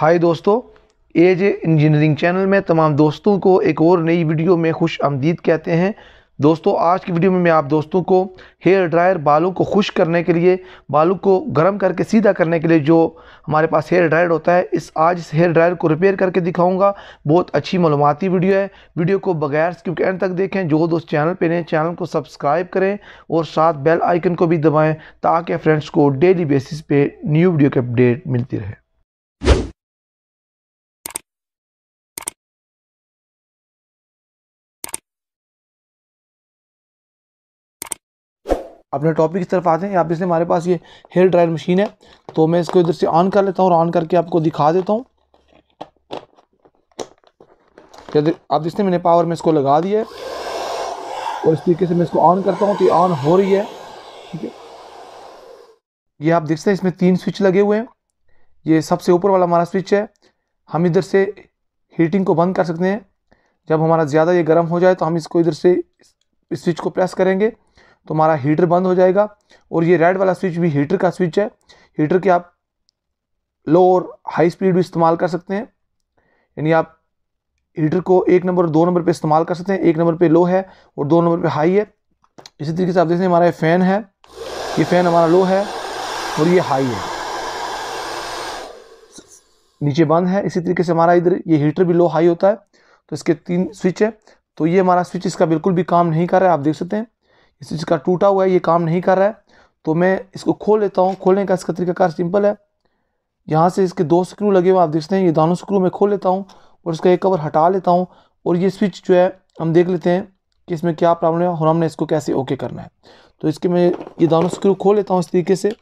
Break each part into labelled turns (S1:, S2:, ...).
S1: हाय दोस्तों as engineering channel में तमाम दोस्तों को एक और नई वीडियो में खुश आमदीद कहते हैं दोस्तों आज की वीडियो में मैं आप दोस्तों को हेयर ड्रायर बालों को खुश करने के लिए बालों को गर्म करके सीधा करने के लिए जो हमारे पास हेयर ड्रायर होता है इस आज इस हेयर ड्रायर को रिपेयर करके दिखाऊंगा बहुत अच्छी मालूमती वीडियो है वीडियो को बगैर स्किप के एंड तक देखें जो दोस्त चैनल पर नए चैनल को सब्सक्राइब करें और साथ बेल आइकन को भी दबाएँ ताकि फ्रेंड्स को डेली बेसिस पर न्यू वीडियो की अपडेट मिलती रहे अपने टॉपिक की तरफ आते हैं आप पे इसलिए हमारे पास ये हेयर ड्रायर मशीन है तो मैं इसको इधर से ऑन कर लेता हूँ और ऑन करके आपको दिखा देता हूँ अब जिसने मैंने पावर में इसको लगा दिया है और इस तरीके से मैं इसको ऑन करता हूँ तो ये ऑन हो रही है ठीक है ये आप देखते हैं इसमें तीन स्विच लगे हुए हैं ये सबसे ऊपर वाला हमारा स्विच है हम इधर से हीटिंग को बंद कर सकते हैं जब हमारा ज़्यादा ये गर्म हो जाए तो हम इसको इधर से स्विच को प्रेस करेंगे तो हमारा हीटर बंद हो जाएगा और ये रेड वाला स्विच भी हीटर का स्विच है हीटर के आप लो और हाई स्पीड भी इस्तेमाल कर सकते हैं यानी आप हीटर को एक नंबर और दो नंबर पे इस्तेमाल कर सकते हैं एक नंबर पे लो है और दो नंबर पे हाई है इसी तरीके से आप देखते हैं हमारा ये फ़ैन है ये फ़ैन हमारा लो है और ये हाई है नीचे बंद है इसी तरीके से हमारा इधर ये हीटर भी लो हाई होता है तो इसके तीन स्विच है तो ये हमारा स्विच इसका बिल्कुल भी काम नहीं कर रहा है आप देख सकते हैं इस चीज़ का टूटा हुआ है ये काम नहीं कर रहा है तो मैं इसको खोल लेता हूँ खोलने का इसका तरीकाकार सिंपल है यहाँ से इसके दो स्क्रू लगे हुए आप देखते हैं ये दोनों स्क्रू मैं खोल लेता हूँ और इसका एक कवर हटा लेता हूँ और ये स्विच जो है हम देख लेते हैं कि इसमें क्या प्रॉब्लम है और हमने इसको कैसे ओके करना है तो इसके मैं ये दोनों स्क्रू खोल लेता हूँ इस तरीके से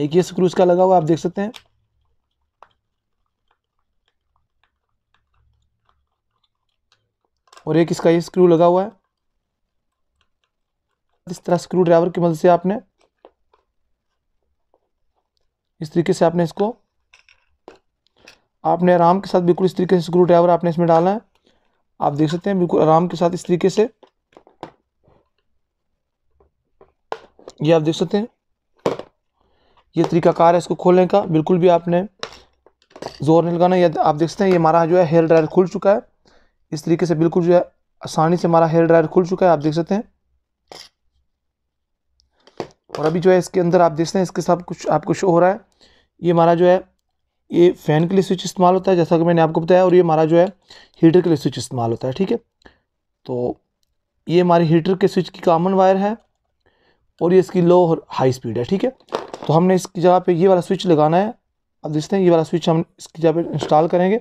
S1: एक ये स्क्रू इसका लगा हुआ आप देख सकते हैं और एक इसका ये स्क्रू लगा हुआ है इस तरह स्क्रू ड्राइवर की मदद से आपने इस तरीके से आपने इसको आपने आराम के साथ बिल्कुल इस तरीके से स्क्रू ड्राइवर आपने इसमें डाला है आप देख सकते हैं बिल्कुल आराम के साथ इस तरीके से ये आप देख सकते हैं ये तरीका कार है इसको खोलने का बिल्कुल भी आपने ज़ोर नहीं लगाना या आप देख सकते हैं ये हमारा जो है हेयर ड्रायर खुल चुका है इस तरीके से बिल्कुल जो है आसानी से हमारा हेयर ड्रायर खुल चुका है आप देख सकते हैं और अभी जो है इसके अंदर आप देखते हैं इसके साथ कुछ आपको शो हो रहा है ये हमारा जो है ये फ़ैन के लिए स्विच इस्तेमाल होता है जैसा कि मैंने आपको बताया और ये हमारा जो है हीटर के लिए स्विच इस्तेमाल होता है ठीक है तो ये हमारे हीटर के स्विच की कॉमन वायर है और ये इसकी लो और हाई स्पीड है ठीक है तो हमने इसकी जगह पे ये वाला स्विच लगाना है अब देखते हैं ये वाला स्विच हम इसकी जगह पे इंस्टॉल करेंगे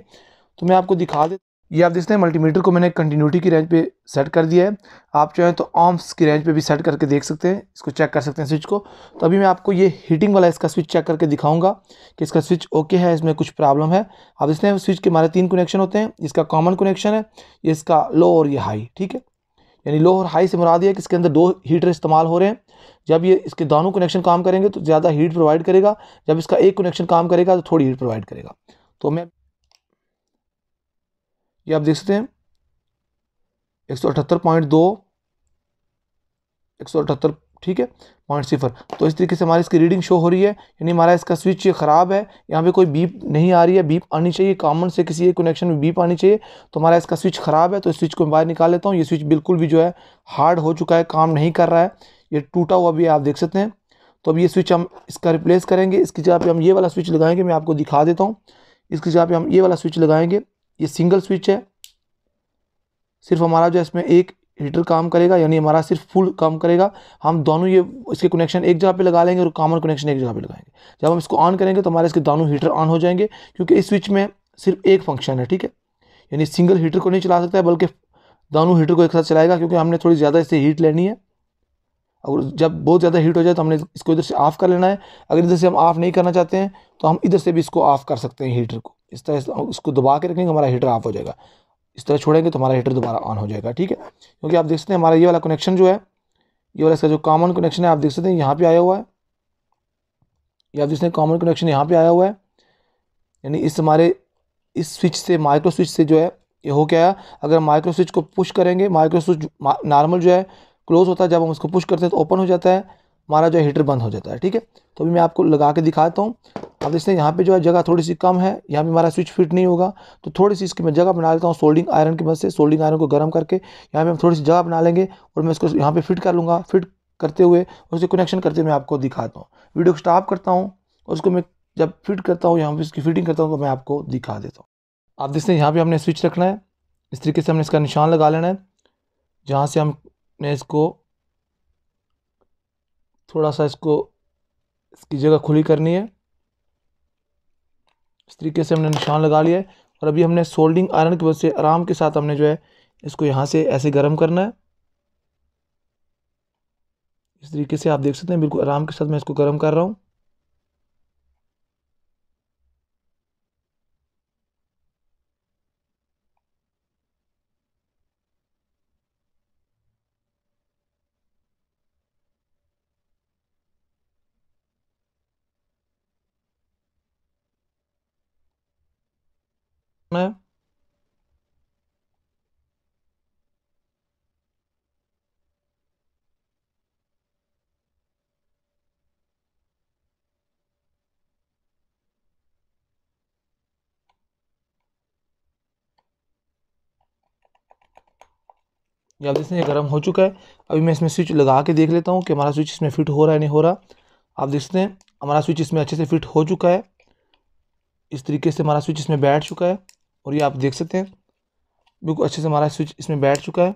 S1: तो मैं आपको दिखा दे ये आप देखते हैं मल्टीमीटर को मैंने कंटिन्यूटी की रेंज पे सेट कर दिया है आप चाहें तो ऑम्स की रेंज पे भी सेट करके देख सकते हैं इसको चेक कर सकते हैं स्विच को तो अभी मैं आपको ये हीटिंग वाला इसका स्विच चेक करके दिखाऊंगा कि इसका स्विच ओके है इसमें कुछ प्रॉब्लम है आप देखते हैं स्विच के हमारे तीन कनेक्शन होते हैं इसका कॉमन कनेक्शन है ये इसका लो और ये हाई ठीक है यानी लो और हाई से मरा दिया कि इसके अंदर दो हीटर इस्तेमाल हो रहे हैं जब ये इसके दोनों कनेक्शन काम करेंगे तो ज़्यादा हीट प्रोवाइड करेगा जब इसका एक कनेक्शन काम करेगा तो थोड़ी हीट प्रोवाइड करेगा तो मैं ये आप देख सकते हैं एक सौ अठहत्तर पॉइंट दो एक सौ अठहत्तर ठीक है पॉइंट सिफर तो इस तरीके से हमारी इसकी रीडिंग शो हो रही है यानी हमारा इसका स्विच ये ख़राब है यहाँ पे कोई बीप नहीं आ रही है बीप आनी चाहिए कॉमन से किसी एक कनेक्शन में बीप आनी चाहिए तो हमारा इसका स्विच ख़राब है तो इस स्विच को मैं बाहर निकाल लेता हूँ ये स्विच बिल्कुल भी जो है हार्ड हो चुका है काम नहीं कर रहा है ये टूटा हुआ भी आप देख सकते हैं तो अब ये स्विच हम इसका रिप्लेस करेंगे इसकी जगह पर हम ये वाला स्विच लगाएंगे मैं आपको दिखा देता हूँ इसकी जगह पर हम ये वाला स्विच लगाएंगे ये सिंगल स्विच है सिर्फ हमारा जो है इसमें एक हीटर काम करेगा यानी हमारा सिर्फ फुल काम करेगा हम दोनों ये इसके कनेक्शन एक जगह पे लगा लेंगे और कॉमन कनेक्शन एक जगह पे लगाएंगे जब हम इसको ऑन करेंगे तो हमारे इसके दोनों हीटर ऑन हो जाएंगे क्योंकि इस स्विच में सिर्फ एक फंक्शन है ठीक है यानी सिंगल हीटर को नहीं चला सकता है बल्कि दोनों हीटर को एक साथ चलाएगा क्योंकि हमने थोड़ी ज़्यादा इससे हीट लेनी है और जब बहुत ज़्यादा हीट हो जाए तो हमने इसको इधर से ऑफ़ कर लेना है अगर इधर से हम ऑफ़ नहीं करना चाहते हैं तो हम इधर से भी इसको ऑफ़ कर सकते हैं हीटर को इस तरह इसको दबा के रखेंगे हमारा हीटर ऑफ हो जाएगा इस तरह छोड़ेंगे तो हमारा हीटर दोबारा ऑन हो जाएगा ठीक है क्योंकि आप देख सकते हैं हमारा ये वाला कनेक्शन जो है ये वाला इसका जो कॉमन कनेक्शन है आप देख सकते हैं यहाँ पे आया हुआ है ये आप देख सकते हैं कॉमन कनेक्शन यहाँ पे आया हुआ है यानी इस हमारे इस स्विच से माइक्रो स्विच से जो है ये हो क्या है अगर माइक्रो स्विच को पुश करेंगे माइक्रो स्विच नॉर्मल जो है क्लोज़ होता है जब हम उसको पुश करते हैं तो ओपन हो जाता है हमारा जो हीटर बंद हो जाता है ठीक है तो अभी मैं आपको लगा के दिखाता हूँ अब इसने यहाँ पे जो है जगह थोड़ी सी कम है यहाँ पे हमारा स्विच फिट नहीं होगा तो थोड़ी सी इसकी मैं जगह बना लेता हूँ सोल्डिंग आयरन की मदद से सोल्डिंग आयरन को गर्म करके यहाँ पे हम थोड़ी सी जगह बना लेंगे और मैं इसको यहाँ पे फिट कर लूँगा फिट करते हुए उसे कनेक्शन करते हुए मैं आपको दिखाता हूँ वीडियो को स्टॉप करता हूँ और उसको मैं जब फिट करता हूँ यहाँ पर इसकी फिटिंग करता हूँ तो मैं आपको दिखा देता हूँ आप देखते हैं यहाँ पर हमने स्विच रखना है इस तरीके से हमने इसका निशान लगा लेना है जहाँ से हमने इसको थोड़ा सा इसको इसकी जगह खुली करनी है इस तरीके से हमने निशान लगा लिया है और अभी हमने सोल्डिंग आयरन की वजह से आराम के साथ हमने जो है इसको यहाँ से ऐसे गर्म करना है इस तरीके से आप देख सकते हैं बिल्कुल आराम के साथ मैं इसको गर्म कर रहा हूँ know जल्दी से ये गर्म हो चुका है अभी मैं इसमें स्विच लगा के देख लेता हूँ कि हमारा स्विच इसमें फिट हो रहा है नहीं हो रहा आप देख सकते हैं हमारा स्विच इसमें अच्छे से फिट हो चुका है इस तरीके से हमारा स्विच इसमें बैठ चुका है और ये आप देख सकते हैं बिल्कुल अच्छे से हमारा स्विच इसमें बैठ चुका है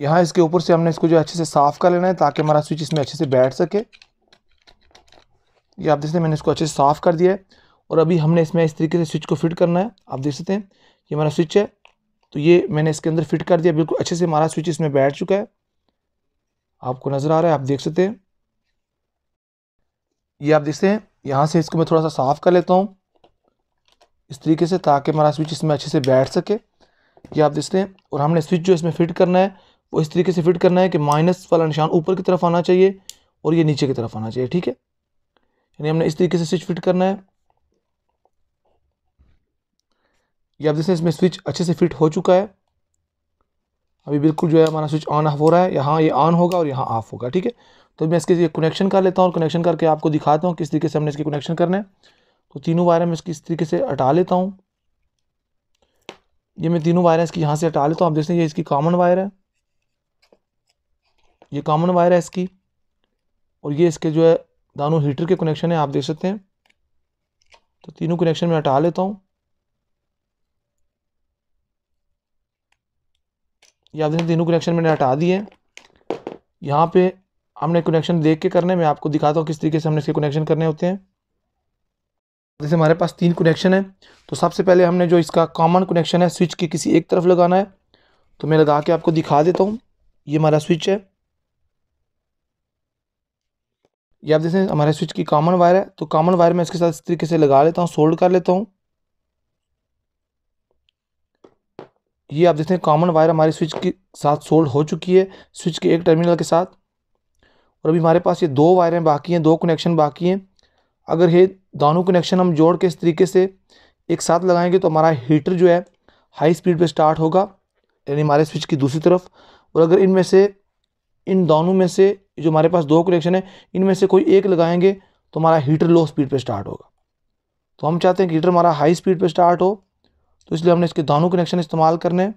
S1: यहाँ इसके ऊपर से हमने इसको जो अच्छे से साफ़ कर लेना है ताकि हमारा स्विच इसमें अच्छे से बैठ सके ये आप देख सकते हैं मैंने इसको अच्छे से साफ़ कर दिया है और अभी हमने इसमें इस तरीके से स्विच को फिट करना है आप देख सकते हैं ये हमारा स्विच है तो ये मैंने इसके अंदर फिट कर दिया बिल्कुल अच्छे से हमारा स्विच इसमें बैठ चुका है आपको नज़र आ रहा है आप देख सकते हैं ये आप सकते हैं यहाँ से इसको मैं थोड़ा सा साफ़ कर लेता हूँ इस तरीके से ताकि हमारा स्विच इसमें अच्छे से बैठ सके ये आप देखते हैं और हमने स्विच जो इसमें फिट करना है वो इस तरीके से फिट करना है कि माइनस वाला निशान ऊपर की तरफ आना चाहिए और ये नीचे की तरफ आना चाहिए ठीक है यानी हमने इस तरीके से स्विच फिट करना है ये आप देखते हैं इसमें स्विच अच्छे से फिट हो चुका है अभी बिल्कुल जो है हमारा स्विच ऑन हो रहा है यहाँ ये ऑन होगा और यहाँ ऑफ होगा ठीक है तो मैं इसके कनेक्शन कर लेता हूँ और कनेक्शन करके आपको दिखाता हूँ किस तरीके से हमने इसके कनेक्शन करना है तो तीनों वायरें मैं इसकी इस तरीके से हटा लेता हूँ ये मैं तीनों वायरें इसकी यहाँ से हटा लेता हूँ आप देख सकते हैं ये इसकी कॉमन वायर है ये कॉमन वायर है इसकी और ये इसके जो है दानों हीटर के कनेक्शन है आप देख सकते हैं तो तीनों कनेक्शन मैं हटा लेता हूँ ये आप देखते तीनों कनेक्शन मैंने हटा दिए यहाँ पे हमने कनेक्शन देख के करने मैं आपको दिखाता हूँ किस तरीके से हमने इसके कनेक्शन करने होते हैं जैसे हमारे पास तीन कनेक्शन है तो सबसे पहले हमने जो इसका कॉमन कनेक्शन है स्विच के किसी एक तरफ लगाना है तो मैं लगा के आपको दिखा देता हूँ ये हमारा स्विच है ये आप देखें हमारे स्विच की कॉमन वायर है तो कॉमन वायर मैं इसके साथ इस तरीके से लगा लेता हूँ सोल्ड कर लेता हूँ ये आप देखते हैं कॉमन वायर हमारे स्विच के साथ सोल्ड हो चुकी है स्विच के एक टर्मिनल के साथ और अभी हमारे पास ये दो वायर बाकी हैं दो कनेक्शन बाकी हैं अगर ये दोनों कनेक्शन हम जोड़ के इस तरीके से एक साथ लगाएंगे तो हमारा हीटर जो है हाई स्पीड पे स्टार्ट होगा यानी हमारे स्विच की दूसरी तरफ और अगर इनमें से इन दोनों में से जो हमारे पास दो कनेक्शन है इनमें से कोई एक लगाएंगे तो हमारा हीटर लो स्पीड पे स्टार्ट होगा तो हम चाहते हैं कि हीटर हमारा हाई स्पीड पे स्टार्ट हो तो इसलिए हमने इसके दोनों कनेक्शन इस्तेमाल करने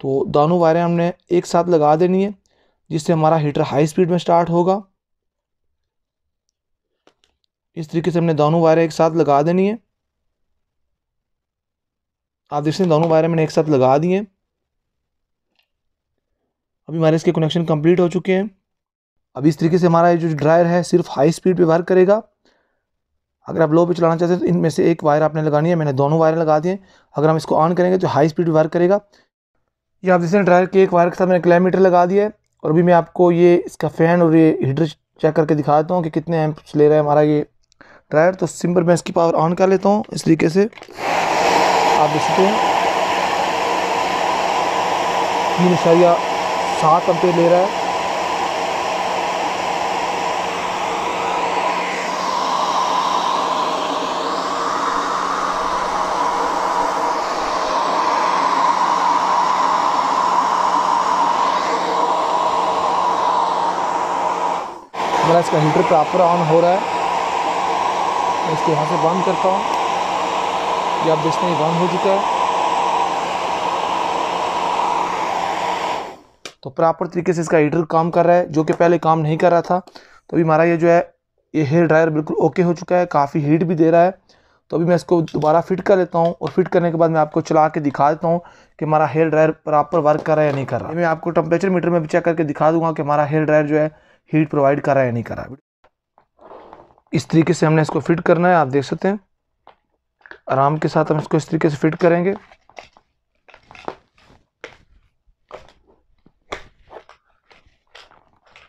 S1: तो दोनों वायरें हमने एक साथ लगा देनी है जिससे हमारा हीटर हाई स्पीड में स्टार्ट होगा इस तरीके से हमने दोनों वायर एक साथ लगा देनी है आप देख सकते हैं दोनों वायर मैंने एक साथ लगा दिए अभी हमारे इसके कनेक्शन कंप्लीट हो चुके हैं अभी इस तरीके से हमारा जो ड्रायर है सिर्फ हाई स्पीड पे वर्क करेगा अगर आप लो पे चलाना चाहते हैं तो इनमें से एक वायर आपने लगानी है मैंने दोनों वायर लगा दिए अगर हम इसको ऑन करेंगे तो हाई स्पीड वर्क करेगा ये आप जिसने ड्रायर के एक वायर के साथ मैंने किलोमीटर लगा दिया है और अभी मैं आपको ये इसका फ़ैन और ये हीटर चेक करके दिखाता हूँ कि कितने एम्प्स ले रहा है हमारा ये ड्रायर तो सिंपल मैं इसकी पावर ऑन कर लेता हूँ इस तरीके से आप देख सकते हैं तीन इशारिया सात एम्पेयर ले रहा है मेरा इसका हीटर प्रॉपर ऑन हो रहा है मैं इसको यहाँ से बंद करता हूँ ये आप देखते हैं बंद हो चुका है तो प्रॉपर तरीके से इसका हीटर काम कर रहा है जो कि पहले काम नहीं कर रहा था तो अभी हमारा ये जो है ये हेयर ड्रायर बिल्कुल ओके हो चुका है काफ़ी हीट भी दे रहा है तो अभी मैं इसको दोबारा फिट कर लेता हूँ और फिट करने के बाद मैं आपको चला के दिखा देता हूँ कि हमारा हेयर ड्रायर प्रॉपर वर्क कर रहा है या नहीं कर रहा है मैं आपको टेम्परेचर मीटर में भी चेक करके दिखा दूंगा कि हमारा हेयर ड्रायर जो है हीट प्रोवाइड कर रहा है या नहीं कर रहा है इस तरीके से हमने इसको फिट करना है आप देख सकते हैं आराम के साथ हम इसको इस तरीके से फिट करेंगे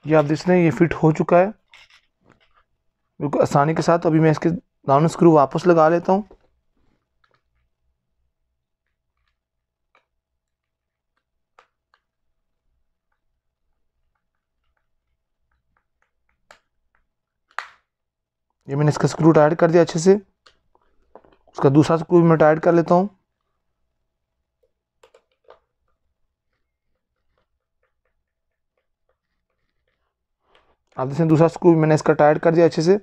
S1: ये आप देख सकते हैं ये फिट हो चुका है बिल्कुल आसानी के साथ अभी मैं इसके डाउन स्क्रू वापस लगा लेता हूँ ये मैंने इसका स्क्रू टाइट कर दिया अच्छे से उसका दूसरा स्क्रू भी मैं टाइट कर लेता हूँ आप देखते दूसरा स्क्रू मैंने इसका टाइट कर दिया अच्छे से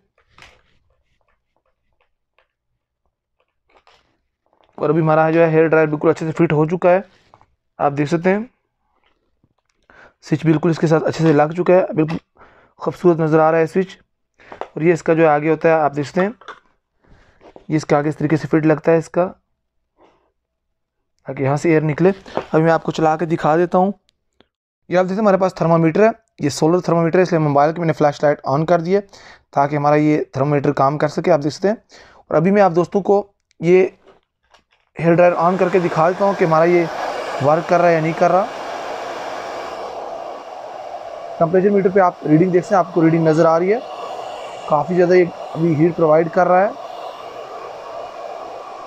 S1: और अभी हमारा जो है हेयर ड्रायर बिल्कुल अच्छे से फिट हो चुका है आप देख सकते हैं स्विच बिल्कुल इसके साथ अच्छे से लग चुका है बिल्कुल खूबसूरत नज़र आ रहा है स्विच और ये इसका जो आगे होता है आप देखते हैं ये इसका आगे इस तरीके से फिट लगता है इसका ताकि यहाँ से एयर निकले अभी मैं आपको चला के दिखा देता हूँ ये आप देखते हैं हमारे पास थर्मामीटर है ये सोलर थर्मामीटर है इसलिए मोबाइल की मैंने फ्लैश लाइट ऑन कर दी है ताकि हमारा ये थर्मामीटर काम कर सके आप देख सकते हैं और अभी मैं आप दोस्तों को ये हेयर ड्रायर ऑन करके दिखा देता हूँ कि हमारा ये वर्क कर रहा है या नहीं कर रहा टेम्परेचर मीटर पे आप रीडिंग देख सकते हैं आपको रीडिंग नज़र आ रही है काफ़ी ज़्यादा अभी हीट प्रोवाइड कर रहा है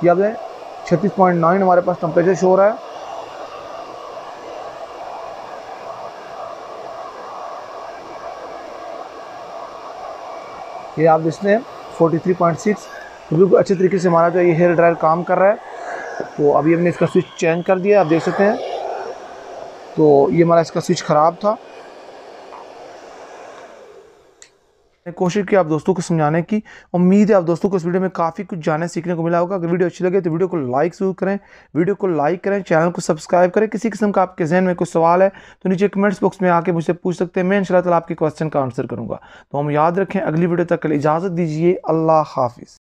S1: या आप छत्तीस पॉइंट नाइन हमारे पास टेम्परेचर शो रहा है ये आप जिसने 43.6 तो बिल्कुल अच्छे तरीके से हमारा जो ये हेयर ड्रायर काम कर रहा है तो अभी हमने इसका स्विच चेंज कर दिया आप देख सकते हैं तो ये हमारा इसका स्विच ख़राब था मैंने कोशिश की आप दोस्तों को समझाने की उम्मीद है आप दोस्तों को इस वीडियो में काफ़ी कुछ जानने सीखने को मिला होगा अगर वीडियो अच्छी लगे तो वीडियो को लाइक जरूर करें वीडियो को लाइक करें चैनल को सब्सक्राइब करें किसी किस्म का आपके जहन में कुछ सवाल है तो नीचे कमेंट्स बॉक्स में आके मुझसे पूछ सकते हैं मैं इनशाला आपके क्वेश्चन का आंसर करूँगा तो हम याद रखें अगली वीडियो तक कल इजाज़त दीजिए अल्लाह हाफिज़